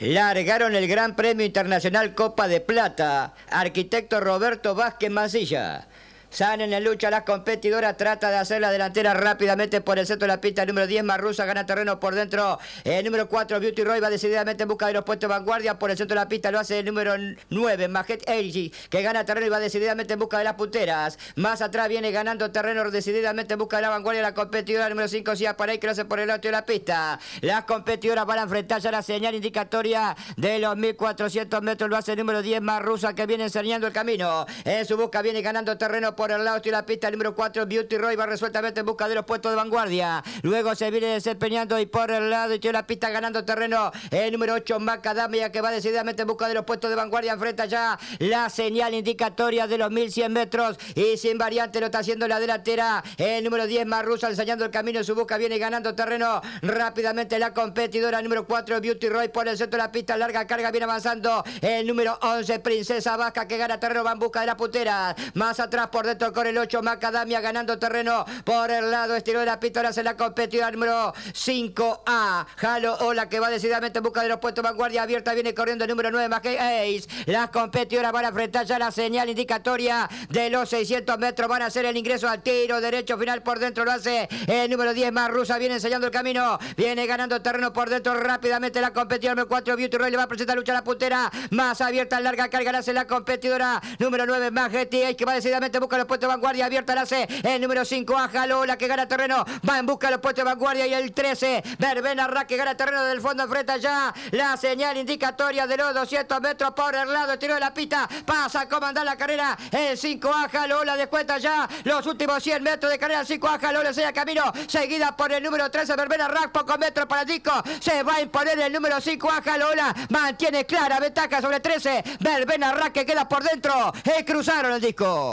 Largaron el Gran Premio Internacional Copa de Plata, arquitecto Roberto Vázquez Masilla... Salen en lucha las competidoras, trata de hacer la delantera rápidamente por el centro de la pista. El número 10, Marrusa, gana terreno por dentro. El número 4, Beauty Roy, va decididamente en busca de los puestos de vanguardia. Por el centro de la pista lo hace el número 9, Majet Eiji, que gana terreno y va decididamente en busca de las punteras. Más atrás viene ganando terreno decididamente en busca de la vanguardia. La competidora número 5, Si aparece que por el otro de la pista. Las competidoras van a enfrentar a la señal indicatoria de los 1400 metros. Lo hace el número 10, Marrusa, que viene enseñando el camino. En su busca viene ganando terreno por el lado en la pista número 4, Beauty Roy va resueltamente en busca de los puestos de vanguardia. Luego se viene desempeñando y por el lado y la pista ganando terreno. El número 8, Macadamia, que va decididamente en busca de los puestos de vanguardia. Enfrenta ya la señal indicatoria de los 1100 metros y sin variante lo está haciendo la delantera. El número 10, Marrusa, enseñando el camino en su busca, viene ganando terreno rápidamente la competidora número 4, Beauty Roy, por el centro de la pista, larga carga, viene avanzando. El número 11, Princesa Vasca, que gana terreno, va en busca de la putera. Más atrás por dentro con el 8 Macadamia ganando terreno por el lado estiró de la pistola, en la competidora número 5A. Jalo Ola que va decididamente en busca de los puestos vanguardia abierta. Viene corriendo el número 9 más Ace. Las competidoras van a enfrentar ya la señal indicatoria de los 600 metros. Van a hacer el ingreso al tiro derecho final por dentro. Lo hace el número 10 más rusa. Viene enseñando el camino. Viene ganando terreno por dentro rápidamente. La competidora número 4 Beauty Roy le va a presentar lucha a la puntera. Más abierta, larga carga. La hace la competidora número 9 más Ace que va decididamente en busca los puestos de vanguardia. Abierta la C. El número 5, Ajalola, que gana terreno. Va en busca de los puestos de vanguardia. Y el 13, Verbena Ra, que gana terreno del fondo. Enfrenta ya la señal indicatoria de los 200 metros por el lado. de la pista. Pasa a comandar la carrera. El 5, Ajalola, descuenta ya los últimos 100 metros de carrera. El 5, Ajalola, se camino. Seguida por el número 13, Verbena Rack. pocos metros para el disco. Se va a imponer el número 5, Ajalola. Mantiene clara ventaja sobre 13. Verbena Ra, que queda por dentro. Y eh, cruzaron el disco.